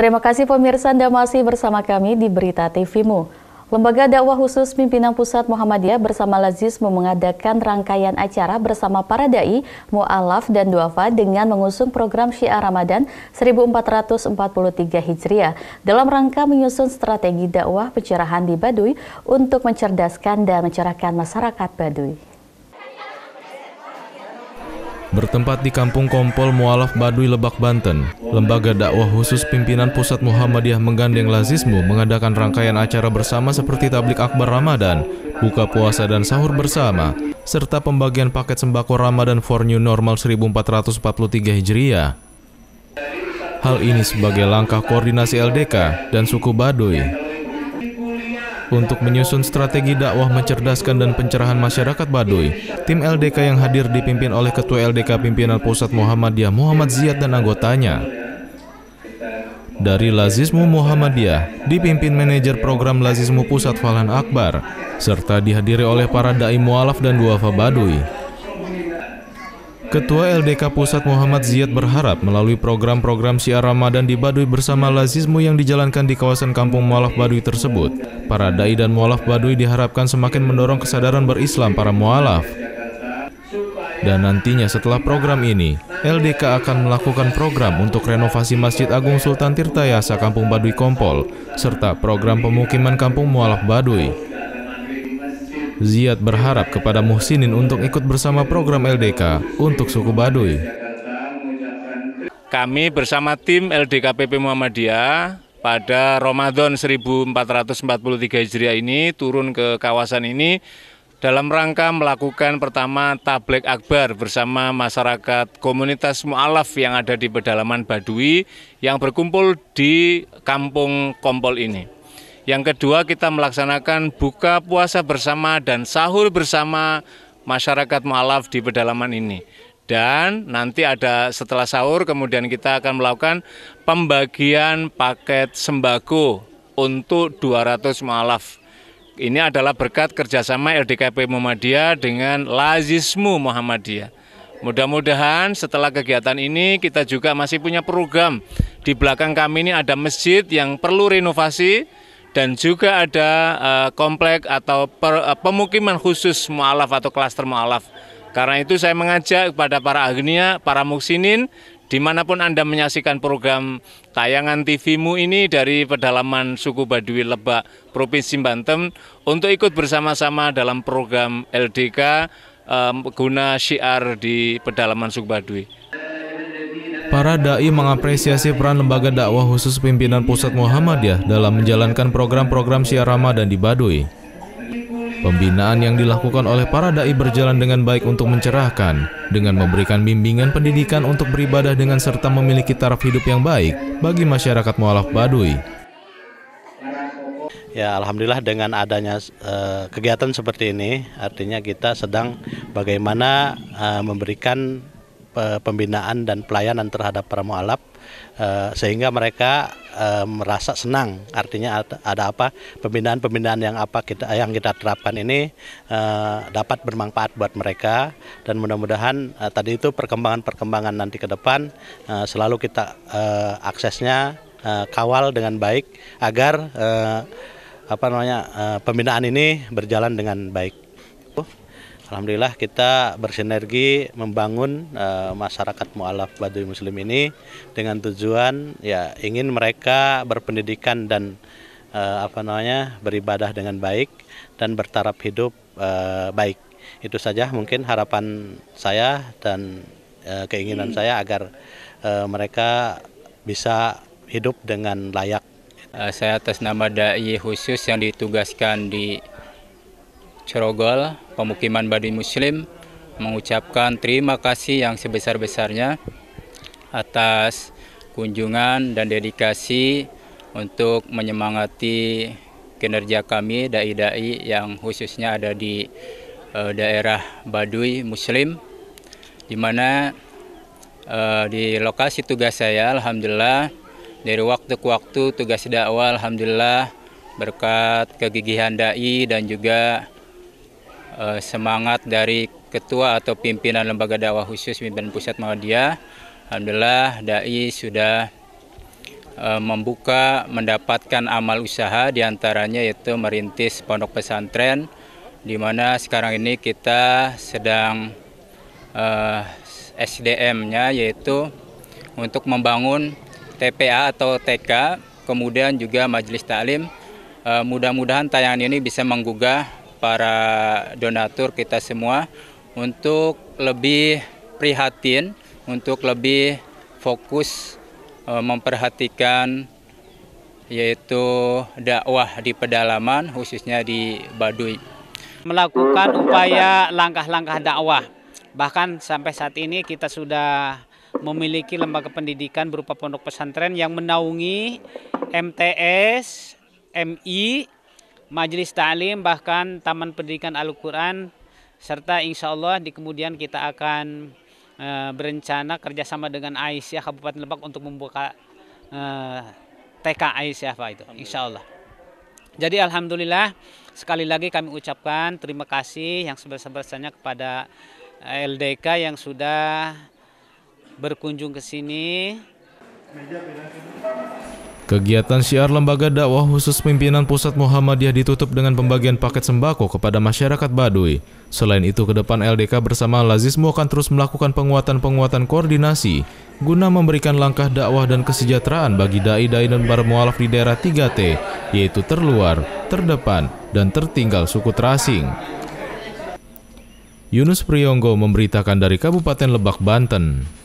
Terima kasih pemirsa Anda masih bersama kami di Berita TVMU. Lembaga dakwah khusus pimpinan pusat Muhammadiyah bersama Lazis mengadakan rangkaian acara bersama para dai, mualaf dan duafa dengan mengusung program Syiar Ramadan 1443 Hijriah dalam rangka menyusun strategi dakwah pencerahan di Baduy untuk mencerdaskan dan mencerahkan masyarakat Baduy. Bertempat di Kampung Kompol Mualaf Baduy Lebak Banten, Lembaga Dakwah Khusus Pimpinan Pusat Muhammadiyah Menggandeng Lazismu mengadakan rangkaian acara bersama seperti tablik akbar Ramadan, buka puasa dan sahur bersama, serta pembagian paket sembako Ramadan for New Normal 1443 Hijriah. Hal ini sebagai langkah koordinasi LDK dan suku Baduy untuk menyusun strategi dakwah mencerdaskan dan pencerahan masyarakat Baduy. Tim LDK yang hadir dipimpin oleh Ketua LDK Pimpinan Pusat Muhammadiyah Muhammad Ziyad dan anggotanya. Dari Lazismu Muhammadiyah, dipimpin manajer program Lazismu Pusat Falan Akbar, serta dihadiri oleh para da'i mualaf dan duafa Baduy. Ketua LDK Pusat Muhammad Ziyad berharap melalui program-program siar Ramadan di Baduy bersama Lazizmu yang dijalankan di kawasan kampung Mualaf Baduy tersebut, para da'i dan Mualaf Baduy diharapkan semakin mendorong kesadaran berislam para Mualaf. Dan nantinya setelah program ini, LDK akan melakukan program untuk renovasi Masjid Agung Sultan Tirtayasa Kampung Baduy Kompol, serta program pemukiman Kampung Mualaf Baduy. Ziyad berharap kepada Muhsinin untuk ikut bersama program LDK untuk suku Baduy. Kami bersama tim PP Muhammadiyah pada Ramadan 1443 Hijriah ini turun ke kawasan ini dalam rangka melakukan pertama tablek akbar bersama masyarakat komunitas mu'alaf yang ada di pedalaman Badui yang berkumpul di kampung Kompol ini. Yang kedua kita melaksanakan buka puasa bersama dan sahur bersama masyarakat mualaf di pedalaman ini. Dan nanti ada setelah sahur kemudian kita akan melakukan pembagian paket sembako untuk 200 mualaf. Ini adalah berkat kerjasama LDKP Muhammadiyah dengan Lazismu Muhammadiyah. Mudah-mudahan setelah kegiatan ini kita juga masih punya program. Di belakang kami ini ada masjid yang perlu renovasi dan juga ada uh, komplek atau per, uh, pemukiman khusus mualaf atau klaster mualaf. Karena itu saya mengajak kepada para agnia, para muksinin, dimanapun Anda menyaksikan program tayangan TVmu ini dari pedalaman suku Baduy Lebak, Provinsi Banten, untuk ikut bersama-sama dalam program LDK uh, eh, guna syiar di pedalaman suku Baduy. Para dai mengapresiasi peran lembaga dakwah khusus pimpinan pusat Muhammadiyah dalam menjalankan program-program siar Ramadan di Baduy. Pembinaan yang dilakukan oleh para dai berjalan dengan baik untuk mencerahkan, dengan memberikan bimbingan pendidikan untuk beribadah dengan serta memiliki taraf hidup yang baik bagi masyarakat mualaf Baduy. Ya, alhamdulillah dengan adanya uh, kegiatan seperti ini, artinya kita sedang bagaimana uh, memberikan pembinaan dan pelayanan terhadap para mualaf eh, sehingga mereka eh, merasa senang artinya ada apa pembinaan-pembinaan yang apa kita yang kita terapkan ini eh, dapat bermanfaat buat mereka dan mudah-mudahan tadi itu perkembangan-perkembangan nanti ke depan selalu kita aksesnya kawal dengan baik agar apa namanya pembinaan ini berjalan dengan baik. Alhamdulillah kita bersinergi membangun e, masyarakat mualaf Baduy Muslim ini dengan tujuan ya ingin mereka berpendidikan dan e, apa namanya beribadah dengan baik dan bertaraf hidup e, baik. Itu saja mungkin harapan saya dan e, keinginan hmm. saya agar e, mereka bisa hidup dengan layak. saya atas nama dai khusus yang ditugaskan di Cerogol, pemukiman Baduy Muslim, mengucapkan terima kasih yang sebesar-besarnya atas kunjungan dan dedikasi untuk menyemangati kinerja kami dai-dai yang khususnya ada di uh, daerah Baduy Muslim di mana uh, di lokasi tugas saya alhamdulillah dari waktu ke waktu tugas dakwah alhamdulillah berkat kegigihan dai dan juga Eh, semangat dari ketua atau pimpinan lembaga dakwah khusus pimpinan pusat Muhammadiyah. Alhamdulillah dai sudah eh, membuka mendapatkan amal usaha diantaranya yaitu merintis pondok pesantren di mana sekarang ini kita sedang uh, eh, SDM-nya yaitu untuk membangun TPA atau TK kemudian juga majelis taklim uh, mudah-mudahan tayangan ini bisa menggugah para donatur kita semua untuk lebih prihatin, untuk lebih fokus e, memperhatikan yaitu dakwah di pedalaman khususnya di Baduy. Melakukan upaya langkah-langkah dakwah. Bahkan sampai saat ini kita sudah memiliki lembaga pendidikan berupa pondok pesantren yang menaungi MTS, MI, majelis ta'lim bahkan Taman Pendidikan Al-Quran serta insya Allah di kemudian kita akan e, berencana kerjasama dengan Aisyah Kabupaten Lebak untuk membuka e, eh, TK Aisyah Pak itu insya Allah jadi Alhamdulillah sekali lagi kami ucapkan terima kasih yang sebesar-besarnya kepada LDK yang sudah berkunjung ke sini meja Kegiatan syiar lembaga dakwah khusus pimpinan pusat Muhammadiyah ditutup dengan pembagian paket sembako kepada masyarakat Baduy. Selain itu, ke depan LDK bersama Lazismu akan terus melakukan penguatan-penguatan koordinasi guna memberikan langkah dakwah dan kesejahteraan bagi dai-dai dan para mualaf di daerah 3T, yaitu terluar, terdepan, dan tertinggal suku terasing. Yunus Priyonggo memberitakan dari Kabupaten Lebak, Banten.